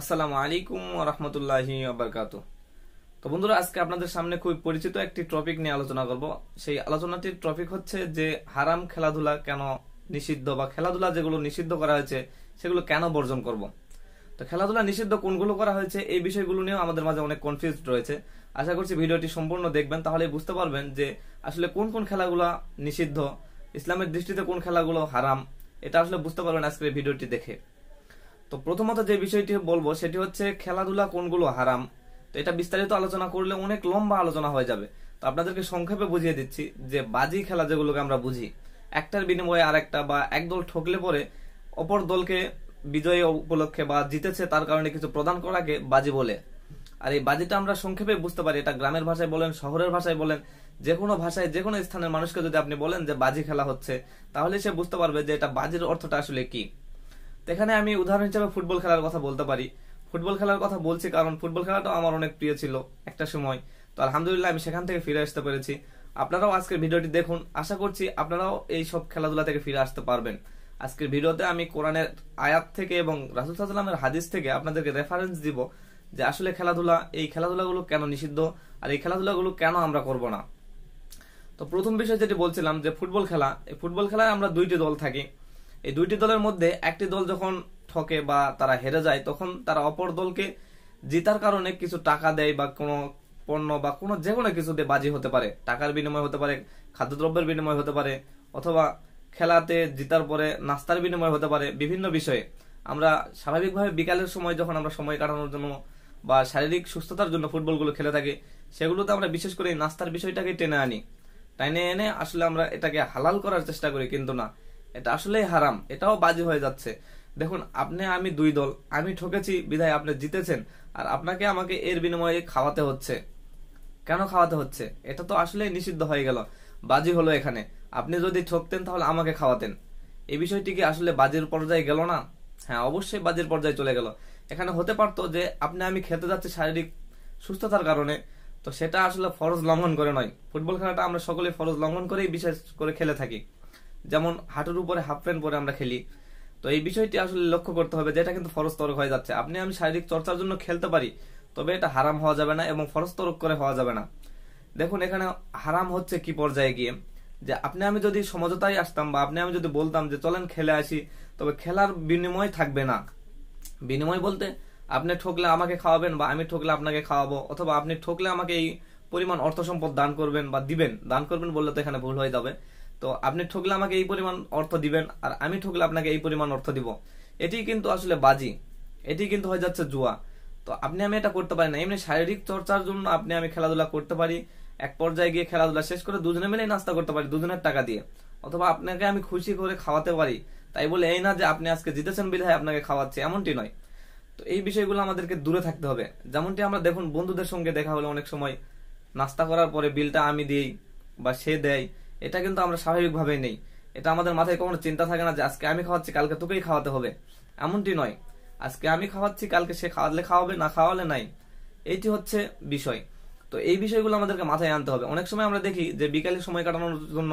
আসসালামু আলাইকুম রহমতুল্লাহ আবরকাত তো বন্ধুরা আজকে আপনাদের সামনে খুবই পরিচিত একটি টপিক নিয়ে আলোচনা করব সেই আলোচনাটির টপিক হচ্ছে যে হারাম খেলাধুলা কেন নিষিদ্ধ বা খেলাধুলা যেগুলো নিষিদ্ধ করা হয়েছে সেগুলো কেন বর্জন করব তো খেলাধুলা নিষিদ্ধ কোনগুলো করা হয়েছে এই বিষয়গুলো নিয়েও আমাদের মাঝে অনেক কনফিউজ রয়েছে আশা করছি ভিডিওটি সম্পূর্ণ দেখবেন তাহলে বুঝতে পারবেন যে আসলে কোন কোন খেলাগুলো নিষিদ্ধ ইসলামের দৃষ্টিতে কোন খেলাগুলো হারাম এটা আসলে বুঝতে পারবেন আজকের ভিডিওটি দেখে তো প্রথমত যে বিষয়টি বলবো সেটি হচ্ছে খেলাধুলা কোনগুলো হারাম তো এটা বিস্তারিত আলোচনা করলে অনেক লম্বা আলোচনা হয়ে যাবে তো আপনাদেরকে সংক্ষেপে বুঝিয়ে দিচ্ছি যে বাজি খেলা যেগুলোকে আমরা বুঝি একটার বিনিময়ে আরেকটা বা একদল ঠকলে পরে অপর দলকে বিজয়ী উপলক্ষে বা জিতেছে তার কারণে কিছু প্রদান করাকে বাজি বলে আর এই বাজিটা আমরা সংক্ষেপে বুঝতে পারি এটা গ্রামের ভাষায় বলেন শহরের ভাষায় বলেন যে কোনো ভাষায় যে কোনো স্থানের মানুষকে যদি আপনি বলেন যে বাজি খেলা হচ্ছে তাহলে সে বুঝতে পারবে যে এটা বাজির অর্থটা আসলে কি এখানে আমি উদাহরণ হিসেবে ফুটবল খেলার কথা বলতে পারি ফুটবল খেলার কথা বলছি কারণ ফুটবল খেলাটাও আমার অনেক প্রিয় ছিল একটা সময় তো আলহামদুলিল্লাহ আমি সেখান থেকে ফিরে আসতে পেরেছি আপনারাও আজকের ভিডিওটি দেখুন আশা করছি আপনারাও এই সব খেলাধুলা থেকে ফিরে আসতে পারবেন আজকের ভিডিওতে আমি কোরআনের আয়াত থেকে এবং রাসুল সাল্লামের হাদিস থেকে আপনাদেরকে রেফারেন্স দিব যে আসলে খেলাধুলা এই খেলাধুলাগুলো কেন নিষিদ্ধ আর এই খেলাধুলাগুলো কেন আমরা করব না তো প্রথম বিষয় যেটি বলছিলাম যে ফুটবল খেলা এই ফুটবল খেলায় আমরা দুইটি দল থাকি এই দুইটি দলের মধ্যে একটি দল যখন ঠকে বা তারা হেরে যায় তখন তারা অপর দলকে জিতার কারণে কিছু টাকা দেয় বা কোনো পণ্য বা কোনো যে কোনো কিছুতে বাজি হতে পারে টাকার বিনিময় হতে পারে খাদ্যদ্রব্যের বিনিময় হতে পারে অথবা খেলাতে জিতার পরে নাস্তার বিনিময় হতে পারে বিভিন্ন বিষয়ে আমরা স্বাভাবিকভাবে বিকালের সময় যখন আমরা সময় কাটানোর জন্য বা শারীরিক সুস্থতার জন্য ফুটবলগুলো খেলে থাকি সেগুলোতে আমরা বিশেষ করে নাস্তার বিষয়টাকে টেনে আনি টেনে এনে আসলে আমরা এটাকে হালাল করার চেষ্টা করি কিন্তু না এটা আসলে হারাম এটাও বাজে হয়ে যাচ্ছে দেখুন আপনি আমি দুই দল আমি ঠকেছি বিধায় আপনি জিতেছেন আর আপনাকে আমাকে এর বিনিময়ে খাওয়াতে হচ্ছে কেন খাওয়াতে হচ্ছে এটা তো আসলে নিষিদ্ধ হয়ে গেল বাজি হলো এখানে আপনি যদি ঠকতেন তাহলে আমাকে খাওয়াতেন এই বিষয়টি কি আসলে বাজির পর্যায়ে গেল না হ্যাঁ অবশ্যই বাজির পর্যায়ে চলে গেল এখানে হতে পারতো যে আপনি আমি খেতে যাচ্ছি শারীরিক সুস্থতার কারণে তো সেটা আসলে ফরজ লঙ্ঘন করে নয় ফুটবল খেলাটা আমরা সকলে ফরজ লঙ্ঘন করেই বিশেষ করে খেলে থাকি যেমন হাঁটুর উপরে হাফ প্যান্ট পরে আমরা খেলি তো এই বিষয়টি আসলে লক্ষ্য করতে হবে যেটা কিন্তু ফরজ তরক হয়ে যাচ্ছে আপনি আমি শারীরিক চর্চার জন্য খেলতে পারি তবে এটা হারাম হওয়া যাবে না এবং ফরজ তরক করে হওয়া যাবে না দেখুন এখানে হারাম হচ্ছে কি পর্যায়ে গিয়ে যে আপনি আমি যদি সমঝোতায় আসতাম বা আপনি আমি যদি বলতাম যে চলেন খেলে আসি তবে খেলার বিনিময় থাকবে না বিনিময় বলতে আপনি ঠকলে আমাকে খাওয়াবেন বা আমি ঠকলে আপনাকে খাওয়াবো অথবা আপনি ঠকলে আমাকে এই পরিমাণ অর্থ সম্পদ দান করবেন বা দিবেন দান করবেন বললে তো এখানে ভুল হয়ে যাবে তো আপনি ঠকলে আমাকে এই পরিমাণ অর্থ দিবেন আর আমি ঠকলে আপনাকে এই পরিমাণ অর্থ দিব এটি কিন্তু আসলে বাজি এটি কিন্তু হয়ে যাচ্ছে জুয়া তো আপনি আমি এটা করতে পারি না এমনি শারীরিক চর্চার জন্য আপনি আমি খেলাধুলা করতে পারি এক পর্যায়ে গিয়ে খেলাধুলা শেষ করে দুজনে মিলেই নাস্তা করতে পারি দুজনের টাকা দিয়ে অথবা আপনাকে আমি খুশি করে খাওয়াতে পারি তাই বলে এই না যে আপনি আজকে জিতেছেন বিধায় আপনাকে খাওয়াচ্ছে এমনটি নয় তো এই বিষয়গুলো আমাদেরকে দূরে থাকতে হবে যেমনটি আমরা দেখুন বন্ধুদের সঙ্গে দেখা হলে অনেক সময় নাস্তা করার পরে বিলটা আমি দিই বা সে দেয় এটা কিন্তু আমরা স্বাভাবিকভাবেই নেই এটা আমাদের মাথায় কখনো চিন্তা থাকে না যে আজকে আমি খাওয়াচ্ছি কালকে তোকেই খাওয়াতে হবে এমনটি নয় আজকে আমি খাওয়াচ্ছি কালকে সে খাওয়ালে খাওয়াবে না খাওয়ালে নাই এইটি হচ্ছে বিষয় তো এই বিষয়গুলো আমাদেরকে মাথায় আনতে হবে অনেক সময় আমরা দেখি যে বিকালে সময় কাটানোর জন্য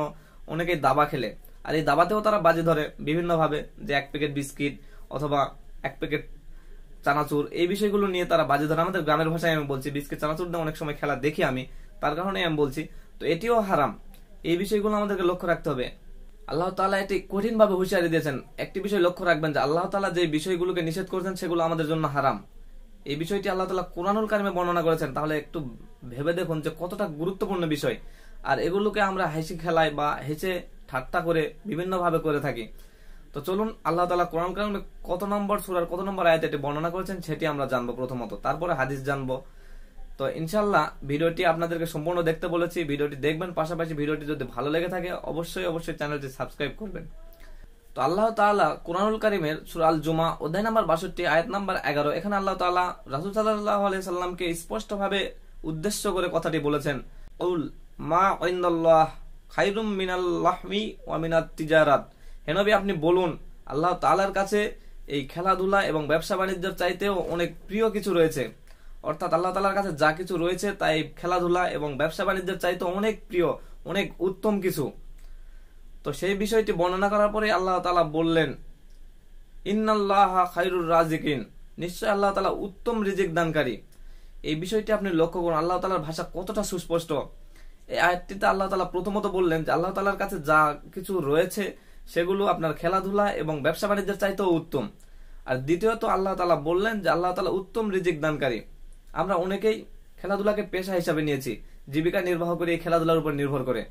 অনেকেই দাবা খেলে আর এই দাবাতেও তারা বাজি ধরে বিভিন্নভাবে যে এক প্যাকেট বিস্কিট অথবা এক প্যাকেট চানাচুর এই বিষয়গুলো নিয়ে তারা বাজে ধরে আমাদের গ্রামের ভাষায় আমি বলছি বিস্কিট চানাচুর অনেক সময় খেলা দেখি আমি তার কারণে আমি বলছি তো এটিও হারাম এই বিষয়গুলো আমাদেরকে লক্ষ্য রাখতে হবে আল্লাহ তালা এটি কঠিনভাবে হুঁশিয়ারি দিয়েছেন একটি বিষয় লক্ষ্য রাখবেন যে আল্লাহ তালা যে বিষয়গুলোকে নিষেধ করেছেন সেগুলো আমাদের জন্য হারাম এই বিষয়টি আল্লাহ তালা কোরআনুল কারিমে বর্ণনা করেছেন তাহলে একটু ভেবে দেখুন যে কতটা গুরুত্বপূর্ণ বিষয় আর এগুলোকে আমরা হেসে খেলাই বা হেসে ঠাট্টা করে বিভিন্নভাবে করে থাকি তো চলুন আল্লাহ তালা কোরআন কারিমে কত নম্বর সুরার কত নম্বর আয়াত এটি বর্ণনা করেছেন সেটি আমরা জানবো প্রথমত তারপরে হাদিস জানবো তো ইনশাল্লাহ ভিডিওটি আপনাদেরকে সম্পূর্ণ দেখতে বলেছি ভিডিওটি দেখবেন পাশাপাশি ভিডিওটি যদি ভালো লেগে থাকে অবশ্যই অবশ্যই চ্যানেলটি সাবস্ক্রাইব করবেন তো আল্লাহ তালা কোরআনুল করিমের সুরাল জুমা অধ্যায় নাম্বার বাষট্টি আয়াত নাম্বার এগারো এখানে আল্লাহ তালা রাসুল সাল্লাহ স্পষ্ট স্পষ্টভাবে উদ্দেশ্য করে কথাটি বলেছেন উল মা ঐন্দল্লাহ খাইরুম মিনাল্লাহমি ওয়ামিনাত তিজারাত হেনবি আপনি বলুন আল্লাহ তালার কাছে এই খেলাধুলা এবং ব্যবসা বাণিজ্যের চাইতেও অনেক প্রিয় কিছু রয়েছে অর্থাৎ আল্লাহ তালার কাছে যা কিছু রয়েছে তাই খেলাধুলা এবং ব্যবসা বাণিজ্যের চাইতে অনেক প্রিয় অনেক উত্তম কিছু তো সেই বিষয়টি বর্ণনা করার পরে আল্লাহ তালা বললেন ইন্নাল্লাহ খাইরুর রাজিকিন নিশ্চয় আল্লাহ তালা উত্তম রিজিক দানকারী এই বিষয়টি আপনি লক্ষ্য করুন আল্লাহ তালার ভাষা কতটা সুস্পষ্ট এই আয়াতটিতে আল্লাহ তালা প্রথমত বললেন যে আল্লাহ তালার কাছে যা কিছু রয়েছে সেগুলো আপনার খেলাধুলা এবং ব্যবসা বাণিজ্যের চাইতেও উত্তম আর দ্বিতীয়ত আল্লাহ তালা বললেন যে আল্লাহ তালা উত্তম রিজিক দানকারী আমরা অনেকেই খেলাধুলাকে পেশা হিসাবে নিয়েছি জীবিকা নির্বাহ করে এই খেলাধুলার উপর নির্ভর করে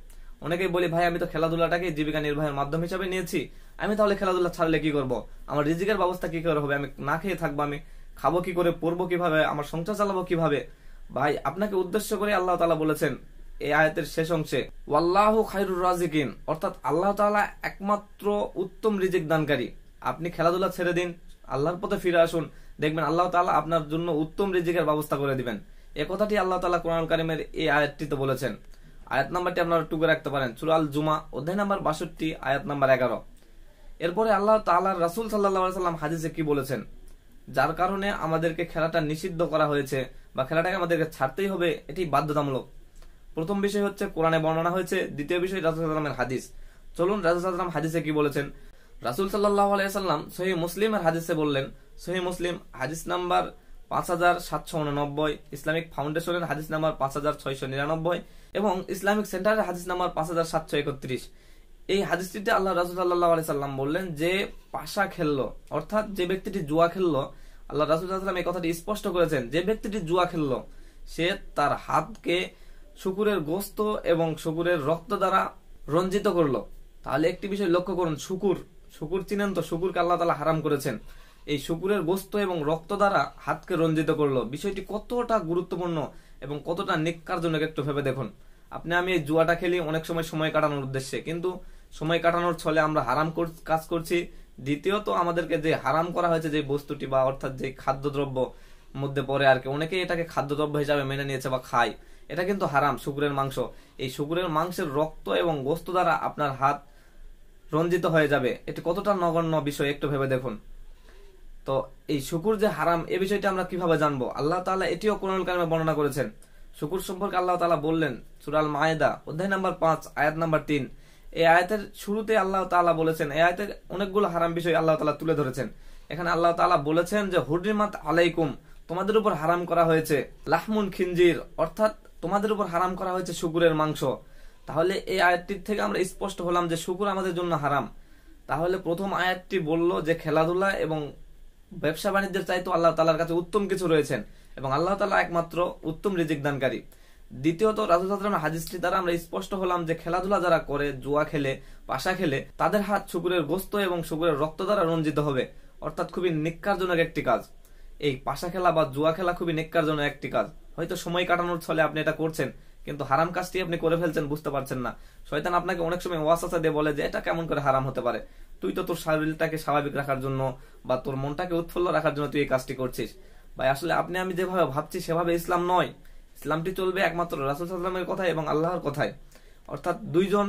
অনেকেই বলি ভাই আমি তো খেলাধুলাটাকে জীবিকা নির্বাহের মাধ্যম হিসাবে নিয়েছি আমি তাহলে খেলাধুলা ছাড়লে কি করব আমার রিজিকের ব্যবস্থা কি করে হবে আমি না খেয়ে থাকবো আমি খাবো কি করে পরবো কিভাবে আমার সংসার চালাবো কিভাবে ভাই আপনাকে উদ্দেশ্য করে আল্লাহ তালা বলেছেন এই আয়াতের শেষ অংশে ওয়াল্লাহ খাইরুর রাজিকিন অর্থাৎ আল্লাহ তালা একমাত্র উত্তম রিজিক দানকারী আপনি খেলাধুলা ছেড়ে দিন আল্লাহর পথে ফিরে আসুন দেখবেন আল্লাহ তালা আপনার জন্য উত্তম রিজিকের ব্যবস্থা করে দিবেন এ কথাটি আল্লাহ তালা কোরআন কারিমের এই আয়াতটিতে বলেছেন আয়াত নাম্বারটি আপনারা টুকে রাখতে পারেন চুরাল জুমা অধ্যায় নাম্বার বাষট্টি আয়াত নাম্বার এগারো এরপরে আল্লাহ তাল্লাহ রাসুল সাল্লাহ সাল্লাম হাজিজে কি বলেছেন যার কারণে আমাদেরকে খেলাটা নিষিদ্ধ করা হয়েছে বা খেলাটাকে আমাদেরকে ছাড়তেই হবে এটি বাধ্যতামূলক প্রথম বিষয় হচ্ছে কোরআনে বর্ণনা হয়েছে দ্বিতীয় বিষয় সাল্লামের হাদিস চলুন সাল্লাম হাদিসে কি বলেছেন রাসুল সাল্লাহ আলাইসাল্লাম সহি মুসলিমের হাদিসে বললেন সহি মুসলিম হাদিস নাম্বার পাঁচ হাজার সাতশো উননব্বই ইসলামিক ফাউন্ডেশনের হাদিস নাম্বার পাঁচ হাজার ছয়শো নিরানব্বই এবং ইসলামিক সেন্টারের হাদিস নাম্বার পাঁচ হাজার সাতশো একত্রিশ এই হাদিসটিতে আল্লাহ রাসুল সাল্লাহ আলি সাল্লাম বললেন যে পাশা খেললো অর্থাৎ যে ব্যক্তিটি জুয়া খেললো আল্লাহ রাসুল সাল্লাম এই কথাটি স্পষ্ট করেছেন যে ব্যক্তিটি জুয়া খেললো সে তার হাতকে শুকুরের গোস্ত এবং শুকুরের রক্ত দ্বারা রঞ্জিত করলো তাহলে একটি বিষয় লক্ষ্য করুন শুকুর শুকুর চিনেন তো শুকুরকে আল্লাহ তালা হারাম করেছেন এই শুকুরের বস্তু এবং রক্ত দ্বারা হাতকে রঞ্জিত করলো বিষয়টি কতটা গুরুত্বপূর্ণ এবং কতটা নিকারজনক একটু ভেবে দেখুন আপনি আমি এই জুয়াটা খেলি অনেক সময় সময় কাটানোর উদ্দেশ্যে কিন্তু সময় কাটানোর ছলে আমরা হারাম কাজ করছি দ্বিতীয়ত আমাদেরকে যে হারাম করা হয়েছে যে বস্তুটি বা অর্থাৎ যে খাদ্যদ্রব্য মধ্যে পড়ে আর কি অনেকেই এটাকে খাদ্যদ্রব্য হিসাবে মেনে নিয়েছে বা খায় এটা কিন্তু হারাম শুকুরের মাংস এই শুকুরের মাংসের রক্ত এবং গোস্ত দ্বারা আপনার হাত রঞ্জিত হয়ে যাবে এটি কতটা নগণ্য বিষয় একটু ভেবে দেখুন তো এই শুকুর যে হারাম এ বিষয়টি আমরা কিভাবে জানবো আল্লাহ তালা এটিও কোরআন কালামে বর্ণনা করেছেন শুকুর সম্পর্কে আল্লাহ তালা বললেন সুরাল মায়েদা অধ্যায় নাম্বার পাঁচ আয়াত নাম্বার তিন এই আয়াতের শুরুতে আল্লাহ তালা বলেছেন এই আয়াতের অনেকগুলো হারাম বিষয় আল্লাহ তালা তুলে ধরেছেন এখানে আল্লাহ তালা বলেছেন যে হুডিমাত আলাইকুম তোমাদের উপর হারাম করা হয়েছে লাহমুন খিনজির অর্থাৎ তোমাদের উপর হারাম করা হয়েছে শুকুরের মাংস তাহলে এই আয়াতটির থেকে আমরা স্পষ্ট হলাম যে শুকুর আমাদের জন্য হারাম তাহলে প্রথম আয়াতটি বলল যে খেলাধুলা এবং ব্যবসা বাণিজ্যের চাইতো আল্লাহ তালার কাছে উত্তম কিছু রয়েছেন এবং আল্লাহ তালা একমাত্র উত্তম রিজিক দানকারী দ্বিতীয়ত রাজুসালাম হাজিস্ট্রি দ্বারা আমরা স্পষ্ট হলাম যে খেলাধুলা যারা করে জুয়া খেলে পাশা খেলে তাদের হাত শুকুরের গোস্ত এবং শুকুরের রক্ত দ্বারা রঞ্জিত হবে অর্থাৎ খুবই নিকারজনক একটি কাজ এই পাশা খেলা বা জুয়া খেলা খুবই নিকারজনক একটি কাজ হয়তো সময় কাটানোর ছলে আপনি এটা করছেন কিন্তু হারাম কাজটি আপনি করে ফেলছেন বুঝতে পারছেন না শয়তান আপনাকে অনেক সময় ওয়াসাসা দিয়ে বলে যে এটা কেমন করে হারাম হতে পারে তুই তো তোর শরীরটাকে স্বাভাবিক রাখার জন্য বা তোর মনটাকে উৎফুল্ল রাখার জন্য তুই এই কাজটি করছিস ভাই আসলে আপনি আমি যেভাবে ভাবছি সেভাবে ইসলাম নয় ইসলামটি চলবে একমাত্র রাসুল সাল্লামের কথায় এবং আল্লাহর কথায় অর্থাৎ দুইজন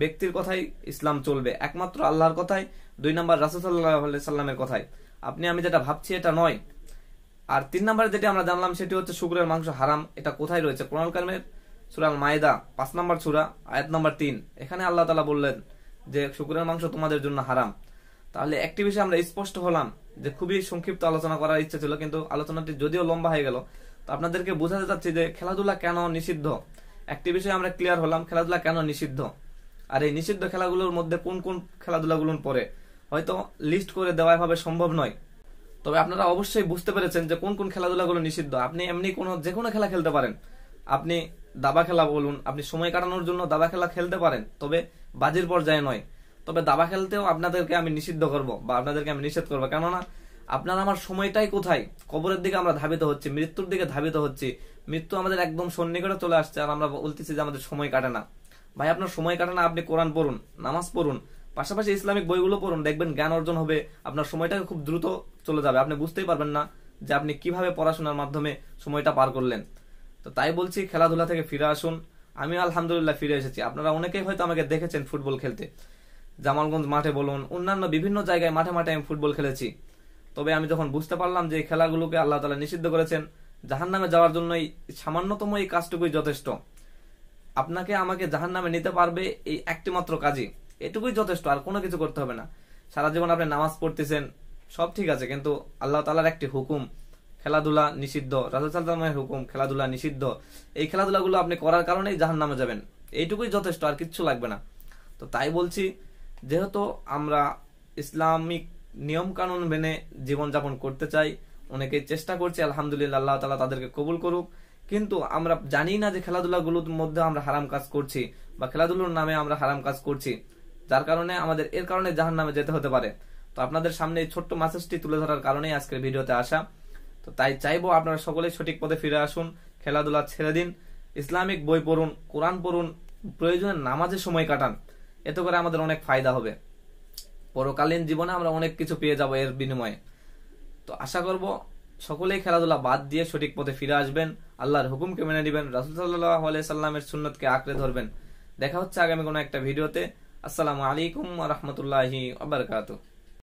ব্যক্তির কথাই ইসলাম চলবে একমাত্র আল্লাহর কথায় দুই নম্বর রাসুল সাল্লাহ সাল্লামের কথায় আপনি আমি যেটা ভাবছি এটা নয় আর তিন নম্বরে যেটি আমরা জানলাম সেটি হচ্ছে শুক্রের মাংস হারাম এটা কোথায় রয়েছে কোরআন সুরাল মায়দা পাঁচ নম্বর সুরা আয়াত নম্বর তিন এখানে আল্লাহ তালা বললেন যে শুকুরের মাংস তোমাদের জন্য হারাম তাহলে একটি বিষয়ে আমরা স্পষ্ট হলাম যে খুবই সংক্ষিপ্ত আলোচনা করার ইচ্ছা ছিল কিন্তু আলোচনাটি যদিও লম্বা হয়ে গেল তো আপনাদেরকে বোঝাতে চাচ্ছি যে খেলাধুলা কেন নিষিদ্ধ একটি বিষয়ে আমরা ক্লিয়ার হলাম খেলাধুলা কেন নিষিদ্ধ আর এই নিষিদ্ধ খেলাগুলোর মধ্যে কোন কোন খেলাধুলাগুলো পড়ে হয়তো লিস্ট করে দেওয়া এভাবে সম্ভব নয় তবে আপনারা অবশ্যই বুঝতে পেরেছেন যে কোন কোন খেলাধুলাগুলো নিষিদ্ধ আপনি এমনি কোনো যে কোনো খেলা খেলতে পারেন আপনি দাবা খেলা বলুন আপনি সময় কাটানোর জন্য দাবা খেলা খেলতে পারেন তবে বাজির পর্যায়ে নয় তবে দাবা খেলতেও আপনাদেরকে আমি নিষিদ্ধ করব বা আপনাদেরকে আমি নিষেধ করবো কেননা আপনার আমার সময়টাই কোথায় কবরের দিকে আমরা ধাবিত হচ্ছি মৃত্যুর দিকে ধাবিত হচ্ছি মৃত্যু আমাদের একদম সন্নিকটে চলে আসছে আর আমরা বলতেছি যে আমাদের সময় কাটে না ভাই আপনার সময় কাটে না আপনি কোরআন পড়ুন নামাজ পড়ুন পাশাপাশি ইসলামিক বইগুলো পড়ুন দেখবেন জ্ঞান অর্জন হবে আপনার সময়টা খুব দ্রুত চলে যাবে আপনি বুঝতেই পারবেন না যে আপনি কিভাবে পড়াশোনার মাধ্যমে সময়টা পার করলেন তো তাই বলছি খেলাধুলা থেকে ফিরে আসুন আমি আলহামদুলিল্লাহ ফিরে এসেছি আপনারা অনেকেই হয়তো আমাকে দেখেছেন ফুটবল খেলতে জামালগঞ্জ মাঠে বলুন অন্যান্য বিভিন্ন জায়গায় মাঠে মাঠে আমি ফুটবল খেলেছি তবে আমি যখন বুঝতে পারলাম যে খেলাগুলোকে আল্লাহ তালা নিষিদ্ধ করেছেন জাহান নামে যাওয়ার জন্য এই সামান্যতম এই কাজটুকুই যথেষ্ট আপনাকে আমাকে জাহান নামে নিতে পারবে এই একটি মাত্র কাজই এটুকুই যথেষ্ট আর কোনো কিছু করতে হবে না সারা জীবন আপনি নামাজ পড়তেছেন সব ঠিক আছে কিন্তু আল্লাহ তালার একটি হুকুম খেলাধুলা নিষিদ্ধ রাসুল হুকুম খেলাধুলা নিষিদ্ধ এই খেলাধুলাগুলো আপনি করার কারণেই জাহান নামে যাবেন এইটুকুই যথেষ্ট আর কিচ্ছু লাগবে না তো তাই বলছি যেহেতু আমরা ইসলামিক নিয়মকানুন মেনে জীবনযাপন করতে চাই অনেকে চেষ্টা করছি আলহামদুলিল্লাহ আল্লাহ তালা তাদেরকে কবুল করুক কিন্তু আমরা জানি না যে খেলাধুলাগুলোর মধ্যে আমরা হারাম কাজ করছি বা খেলাধুলোর নামে আমরা হারাম কাজ করছি যার কারণে আমাদের এর কারণে জাহান নামে যেতে হতে পারে তো আপনাদের সামনে এই ছোট্ট মাসেজটি তুলে ধরার কারণেই আজকের ভিডিওতে আসা তো তাই চাইবো আপনারা সকলেই সঠিক পথে ফিরে আসুন খেলাধুলা ছেড়ে দিন ইসলামিক বই পড়ুন কোরআন পড়ুন প্রয়োজনে নামাজে সময় কাটান এতে করে আমাদের অনেক ফায়দা হবে পরকালীন জীবনে আমরা অনেক কিছু পেয়ে যাব এর বিনিময়ে তো আশা করব সকলেই খেলাধুলা বাদ দিয়ে সঠিক পথে ফিরে আসবেন আল্লাহর হুকুমকে মেনে নেবেন রাসুল সাল্লাহ সাল্লামের সুন্নতকে আঁকড়ে ধরবেন দেখা হচ্ছে আগামী কোনো একটা ভিডিওতে আসসালামু আলাইকুম রহমতুল্লাহি আবরকাতু